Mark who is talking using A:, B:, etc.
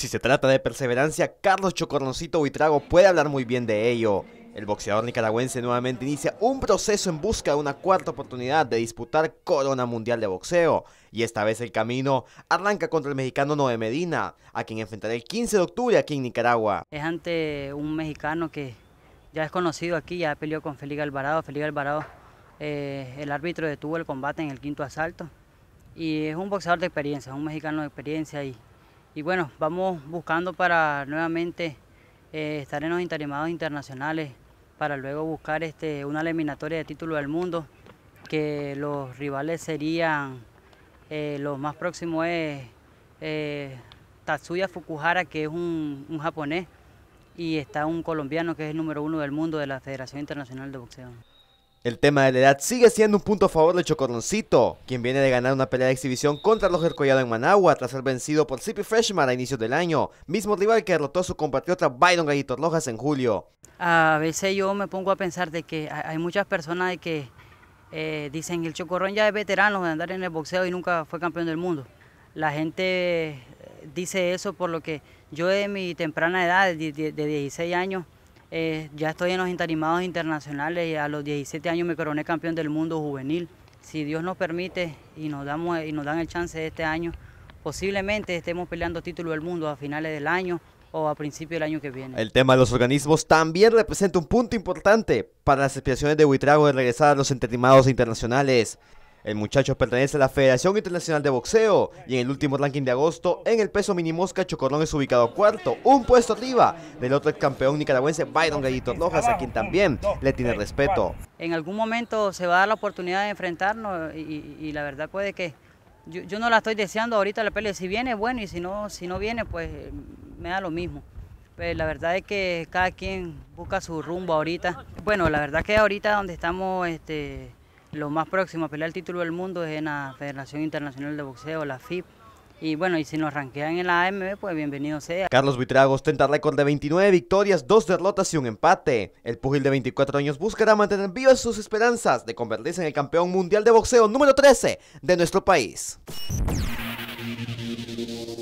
A: Si se trata de perseverancia, Carlos Chocornosito Buitrago puede hablar muy bien de ello. El boxeador nicaragüense nuevamente inicia un proceso en busca de una cuarta oportunidad de disputar Corona Mundial de Boxeo, y esta vez el camino arranca contra el mexicano Noé Medina, a quien enfrentará el 15 de octubre aquí en Nicaragua.
B: Es ante un mexicano que ya es conocido aquí, ya peleó con Felipe Alvarado. Felipe Alvarado, eh, el árbitro detuvo el combate en el quinto asalto, y es un boxeador de experiencia, un mexicano de experiencia y y bueno, vamos buscando para nuevamente eh, estar en los interimados internacionales para luego buscar este, una eliminatoria de título del mundo, que los rivales serían, eh, los más próximos es eh, Tatsuya Fukuhara, que es un, un japonés, y está un colombiano que es el número uno del mundo de la Federación Internacional de Boxeo.
A: El tema de la edad sigue siendo un punto a favor del Chocorroncito, quien viene de ganar una pelea de exhibición contra Roger Collado en Managua tras ser vencido por Zipi Freshman a inicios del año, mismo rival que derrotó a su compatriota Byron Gallito Rojas en julio.
B: A veces yo me pongo a pensar de que hay muchas personas que eh, dicen el Chocorrón ya es veterano de andar en el boxeo y nunca fue campeón del mundo. La gente eh, dice eso por lo que yo de mi temprana edad, de 16 años, eh, ya estoy en los interimados internacionales, y a los 17 años me coroné campeón del mundo juvenil. Si Dios nos permite y nos, damos, y nos dan el chance este año, posiblemente estemos peleando título del mundo a finales del año o a principios del año que viene.
A: El tema de los organismos también representa un punto importante para las aspiraciones de Buitrago de regresar a los interimados internacionales. El muchacho pertenece a la Federación Internacional de Boxeo y en el último ranking de agosto, en el peso minimosca, Chocorrón es ubicado cuarto, un puesto arriba del otro campeón nicaragüense Byron Gallito Rojas, a quien también le tiene respeto.
B: En algún momento se va a dar la oportunidad de enfrentarnos y, la verdad puede que yo, no la estoy deseando ahorita la pelea. Si viene, bueno, y si no, si no viene, pues eh, me da lo mismo. Pero pues, la verdad es que cada quien busca su rumbo ahorita. Bueno, la verdad que ahorita donde estamos... este lo más próximo a pelear el título del mundo es en la Federación Internacional de Boxeo, la FIP, Y bueno, y si nos ranquean en la AMB, pues bienvenido sea.
A: Carlos Buitrago ostenta récord de 29 victorias, 2 derrotas y un empate. El pugil de 24 años buscará mantener vivas sus esperanzas de convertirse en el campeón mundial de boxeo número 13 de nuestro país.